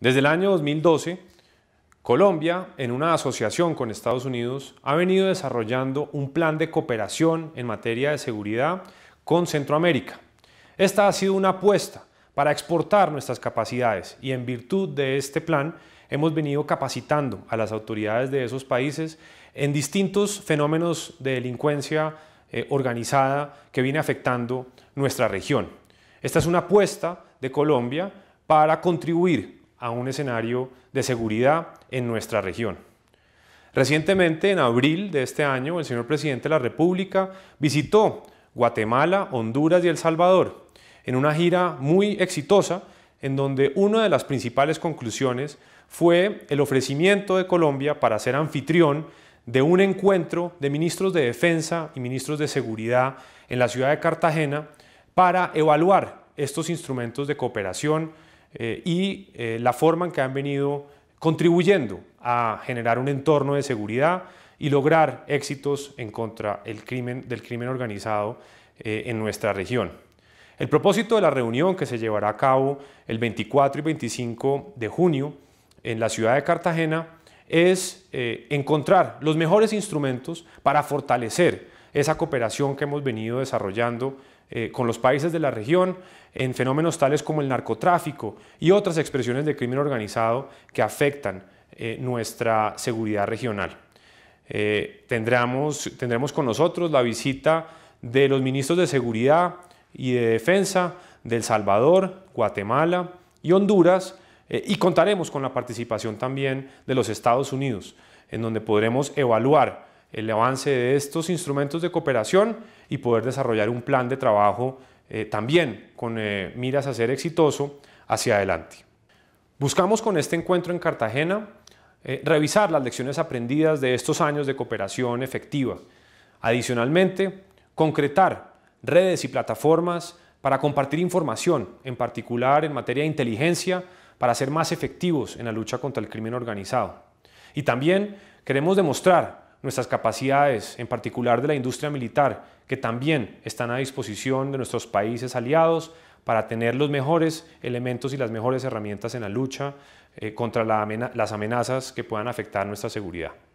Desde el año 2012, Colombia, en una asociación con Estados Unidos, ha venido desarrollando un plan de cooperación en materia de seguridad con Centroamérica. Esta ha sido una apuesta para exportar nuestras capacidades y en virtud de este plan hemos venido capacitando a las autoridades de esos países en distintos fenómenos de delincuencia eh, organizada que viene afectando nuestra región. Esta es una apuesta de Colombia para contribuir a un escenario de seguridad en nuestra región. Recientemente, en abril de este año, el señor presidente de la República visitó Guatemala, Honduras y El Salvador en una gira muy exitosa en donde una de las principales conclusiones fue el ofrecimiento de Colombia para ser anfitrión de un encuentro de ministros de defensa y ministros de seguridad en la ciudad de Cartagena para evaluar estos instrumentos de cooperación eh, y eh, la forma en que han venido contribuyendo a generar un entorno de seguridad y lograr éxitos en contra del crimen organizado eh, en nuestra región. El propósito de la reunión que se llevará a cabo el 24 y 25 de junio en la ciudad de Cartagena es eh, encontrar los mejores instrumentos para fortalecer esa cooperación que hemos venido desarrollando eh, con los países de la región en fenómenos tales como el narcotráfico y otras expresiones de crimen organizado que afectan eh, nuestra seguridad regional. tendremos, con nosotros la visita de los ministros de Seguridad y de Defensa del Salvador, Guatemala y Honduras eh, y contaremos con la participación también de los Estados Unidos, en donde podremos evaluar el avance de estos instrumentos de cooperación y poder desarrollar un plan de trabajo eh, también con eh, miras a ser exitoso hacia adelante. Buscamos con este encuentro en Cartagena revisar las lecciones aprendidas de estos años de cooperación efectiva. Adicionalmente, concretar redes y plataformas para compartir información, en particular en materia de inteligencia, para ser más efectivos en la lucha contra el crimen organizado. Y también queremos demostrar nuestras capacidades, en particular de la industria militar, que también están a disposición de nuestros países aliados para tener los mejores elementos y las mejores herramientas en la lucha eh, contra las amenazas que puedan afectar nuestra seguridad.